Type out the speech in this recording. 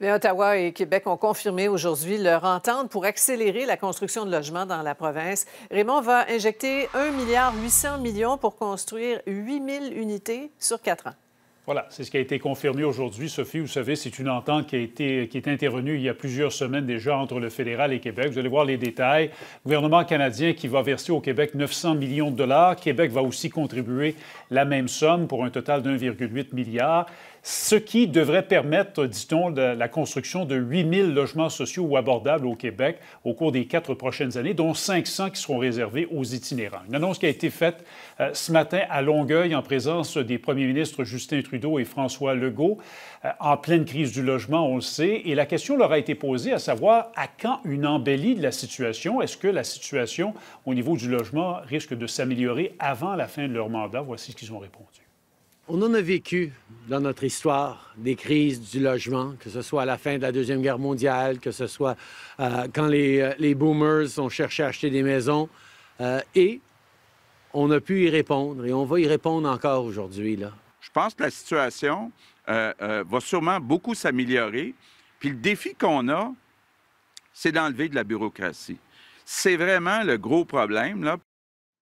Mais Ottawa et Québec ont confirmé aujourd'hui leur entente pour accélérer la construction de logements dans la province. Raymond va injecter 1,8 milliard pour construire 8 000 unités sur 4 ans. Voilà, c'est ce qui a été confirmé aujourd'hui. Sophie, vous savez, c'est une entente qui, a été, qui est intervenue il y a plusieurs semaines déjà entre le fédéral et Québec. Vous allez voir les détails. Le gouvernement canadien qui va verser au Québec 900 millions de dollars. Québec va aussi contribuer la même somme pour un total de 1,8 milliard, ce qui devrait permettre, dit-on, la construction de 8 8000 logements sociaux ou abordables au Québec au cours des quatre prochaines années, dont 500 qui seront réservés aux itinérants. Une annonce qui a été faite euh, ce matin à Longueuil en présence des premiers ministres Justin Trudeau et François Legault euh, en pleine crise du logement, on le sait, et la question leur a été posée à savoir à quand une embellie de la situation. Est-ce que la situation au niveau du logement risque de s'améliorer avant la fin de leur mandat? Voici ce qu'ils ont répondu. On en a vécu dans notre histoire des crises du logement, que ce soit à la fin de la Deuxième Guerre mondiale, que ce soit euh, quand euh, les, boomers ont cherché à acheter des maisons. et on a pu y répondre et on va y répondre encore aujourd'hui. Je pense que la situation euh, euh, va sûrement beaucoup s'améliorer. Puis le défi qu'on a, c'est d'enlever de la bureaucratie. C'est vraiment le gros problème. Là.